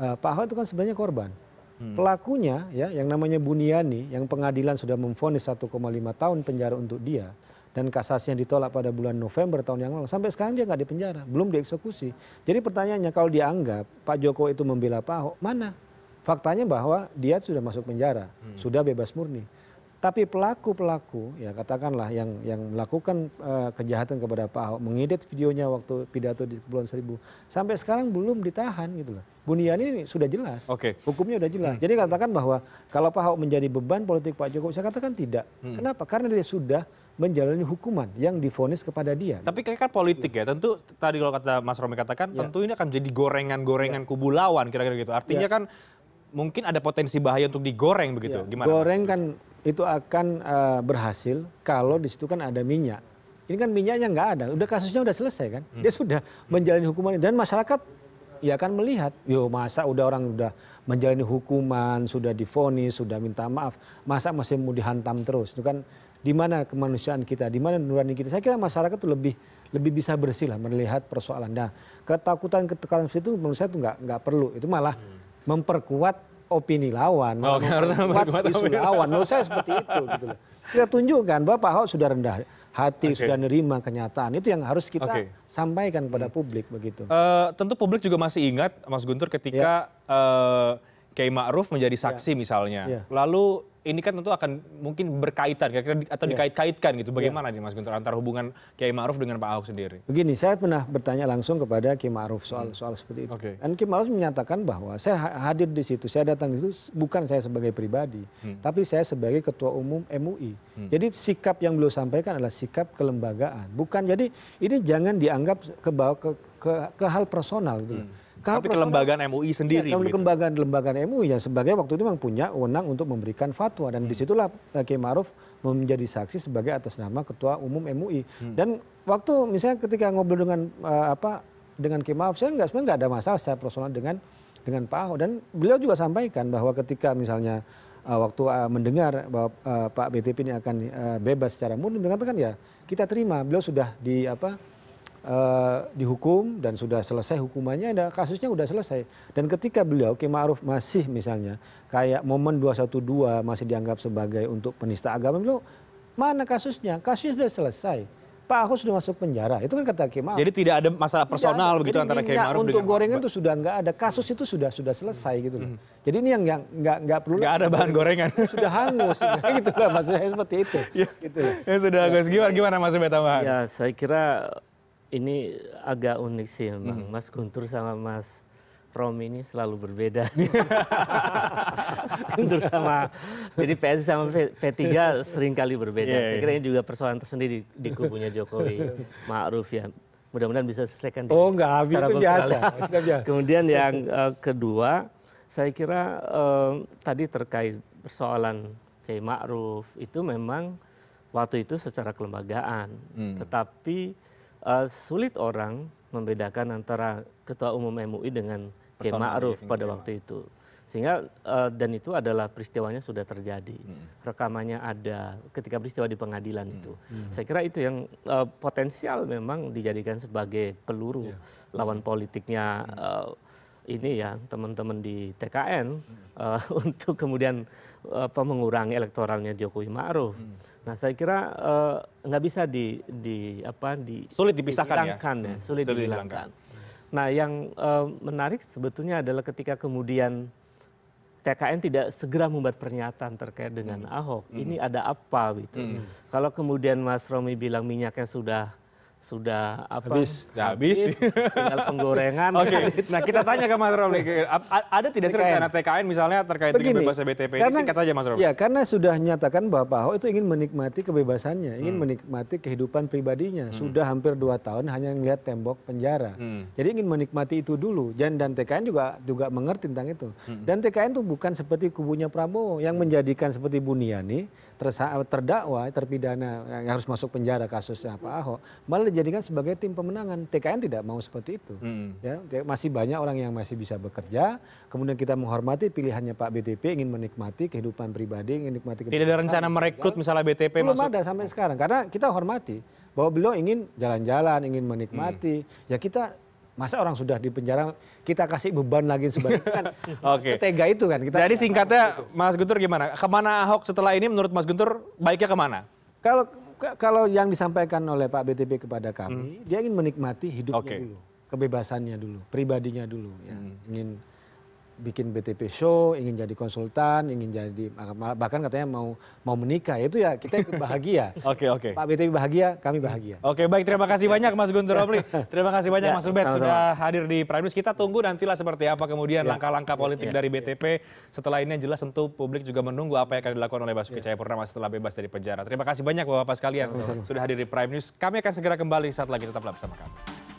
uh, Pak Ahok itu kan sebenarnya korban hmm. pelakunya ya yang namanya Buniani yang pengadilan sudah memvonis 1,5 tahun penjara untuk dia dan yang ditolak pada bulan November tahun yang lalu. Sampai sekarang dia nggak di penjara, belum dieksekusi. Jadi pertanyaannya kalau dianggap Pak Jokowi itu membela Pak Ahok, mana faktanya bahwa dia sudah masuk penjara hmm. sudah bebas murni tapi pelaku pelaku ya katakanlah yang yang melakukan eh, kejahatan kepada Pak Ahok mengedit videonya waktu pidato di Kepulauan Seribu sampai sekarang belum ditahan gitu loh ini sudah jelas okay. hukumnya sudah jelas hmm. jadi katakan bahwa kalau Pak Ahok menjadi beban politik Pak Jokowi saya katakan tidak hmm. kenapa karena dia sudah menjalani hukuman yang difonis kepada dia. Tapi kayak kan politik ya, tentu tadi kalau kata Mas Romi katakan, ya. tentu ini akan menjadi gorengan-gorengan ya. kubu lawan kira-kira gitu. Artinya ya. kan mungkin ada potensi bahaya untuk digoreng begitu iya. gimana goreng kan itu akan eh, berhasil kalau di situ kan ada minyak ini kan minyaknya nggak ada udah kasusnya udah selesai kan hmm. dia sudah menjalani hukuman dan masyarakat ya akan melihat yo masa udah orang udah menjalani hukuman sudah difonis sudah minta maaf masa masih mau dihantam terus itu kan di mana kemanusiaan kita, di mana nurani kita. Saya kira masyarakat tuh lebih lebih bisa bersih lah melihat persoalan. Nah, ketakutan ketekanan itu menurut saya itu nggak nggak perlu. Itu malah hmm memperkuat opini lawan, memperkuat isu lawan. Menurut saya seperti itu. Gitu loh. Kita tunjukkan bahwa Pak Ahok sudah rendah hati, okay. sudah nerima kenyataan. Itu yang harus kita okay. sampaikan kepada publik begitu. Uh, tentu publik juga masih ingat, Mas Guntur, ketika... yeah. Ya. Uh, kiai ma'ruf menjadi iya. saksi misalnya iya. lalu ini kan tentu akan mungkin berkaitan atau iya. dikait kaitkan gitu bagaimana nih mas guntur antara hubungan kiai ma'ruf dengan pak ahok sendiri begini saya pernah bertanya langsung kepada kiai ma'ruf soal hmm. soal seperti itu dan kiai ma'ruf menyatakan bahwa saya hadir di situ saya datang di situ bukan saya sebagai pribadi hmm. tapi saya sebagai ketua umum MUI hmm. jadi sikap yang beliau sampaikan adalah sikap kelembagaan bukan jadi ini jangan dianggap ke, ke, ke, ke hal personal gitu tapi kelembagaan mui sendiri ya, kelembagaan lembagaan mui yang sebagai waktu itu memang punya wenang untuk memberikan fatwa dan hmm. disitulah eh, Kiai Maruf menjadi saksi sebagai atas nama ketua umum mui hmm. dan waktu misalnya ketika ngobrol dengan eh, apa dengan Kiai Maruf saya nggak sebenarnya nggak ada masalah saya personal dengan dengan Pak Ahok dan beliau juga sampaikan bahwa ketika misalnya uh, waktu uh, mendengar bahwa uh, Pak BTP ini akan uh, bebas secara murni mengatakan ya kita terima beliau sudah di apa Eh, dihukum dan sudah selesai hukumannya kasusnya sudah selesai dan ketika beliau Kiai Ma'ruf masih misalnya kayak momen 212 masih dianggap sebagai untuk penista agama beliau mana kasusnya kasusnya sudah selesai Pak Ahok sudah masuk penjara itu kan kata Kiai Ma'ruf jadi tidak ada masalah personal begitu antara Kiai Ma'ruf untuk gorengan itu sudah nggak ada kasus itu sudah sudah selesai gitu loh hmm. Jadi ini yang nggak nggak perlu. Nggak ada bahan gorengan. Sudah hangus, gitu, gitu lah maksudnya seperti itu. Ya, gitu. ya sudah, guys, ya. Gimana, gimana Mas tambahan? Ya, saya kira ini agak unik sih memang. Hmm. Mas Guntur sama Mas Romi ini selalu berbeda. Guntur sama jadi PS sama P3 sering kali berbeda. Yeah, Saya iya. kira ini juga persoalan tersendiri di kubunya Jokowi iya. Ma'ruf ya. Mudah-mudahan bisa selesaikan. Oh enggak, habis itu biasa. Kemudian yang uh, kedua, saya kira uh, tadi terkait persoalan kayak Ma'ruf itu memang waktu itu secara kelembagaan, hmm. tetapi Eh, sulit orang membedakan antara ketua umum MUI dengan Kiai iya, Ma'ruf pada waktu itu. Sehingga eh, dan itu adalah peristiwanya sudah terjadi. Rekamannya ada ketika peristiwa di pengadilan itu. Saya kira itu yang eh, potensial memang dijadikan sebagai peluru iya, lawan politiknya ini ya teman-teman di TKN untuk kemudian uh, mengurangi elektoralnya Jokowi Ma'ruf nah saya kira eh, nggak bisa di apa di sulit dipisahkan ya, ya hmm, sulit dihilangkan nah yang eh, menarik sebetulnya adalah ketika kemudian TKN tidak segera membuat pernyataan terkait dengan hmm. Ahok hmm. ini ada apa gitu kalau kemudian Mas Romi bilang minyaknya sudah sudah apa habis habis tinggal penggorengan oke okay. nah kita tanya ke Mas Romli ada tidak sih rencana TKN misalnya terkait Begini, dengan bebasnya BTP karena, singkat saja Mas Romli ya karena sudah nyatakan bahwa Pak Ahok itu ingin menikmati kebebasannya ingin hmm. menikmati kehidupan pribadinya hmm. sudah hampir dua tahun hanya melihat tembok penjara hmm. jadi ingin menikmati itu dulu dan dan TKN juga juga mengerti tentang itu hmm. dan TKN itu bukan seperti kubunya Prabowo yang hmm. menjadikan seperti Buniani terdakwa terpidana yang harus masuk penjara kasusnya pak ahok malah dijadikan sebagai tim pemenangan tkn tidak mau seperti itu hmm. ya masih banyak orang yang masih bisa bekerja kemudian kita menghormati pilihannya pak BTP ingin menikmati kehidupan pribadi ingin menikmati tidak ada rencana merekrut misalnya BTP belum masuk. ada sampai sekarang karena kita hormati bahwa beliau ingin jalan-jalan ingin menikmati hmm. ya kita masa orang sudah di penjara kita kasih beban lagi sebanyak kan setega itu kan kita jadi singkatnya gitu. Mas Guntur gimana kemana Ahok setelah ini menurut Mas Guntur baiknya kemana kalau kalau yang disampaikan oleh Pak BTP kepada kami hmm. dia ingin menikmati hidupnya okay. dulu kebebasannya dulu pribadinya dulu ya. hmm. ingin bikin BTP show, ingin jadi konsultan, ingin jadi bahkan katanya mau mau menikah. Itu ya kita ikut bahagia. Oke, oke. Okay, okay. Pak BTP bahagia, kami bahagia. Oke, okay, baik terima kasih banyak Mas Guntur Romli. Terima kasih banyak ya, Mas Ubed sudah hadir di Prime News. Kita tunggu nantilah seperti apa kemudian ya. langkah-langkah politik ya, dari BTP. Setelah ini jelas tentu publik juga menunggu apa yang akan dilakukan oleh Basuki ya. Cahayapurnama setelah bebas dari penjara. Terima kasih banyak Bapak-bapak sekalian Sama -sama. sudah hadir di Prime News. Kami akan segera kembali saat lagi tetaplah bersama kami.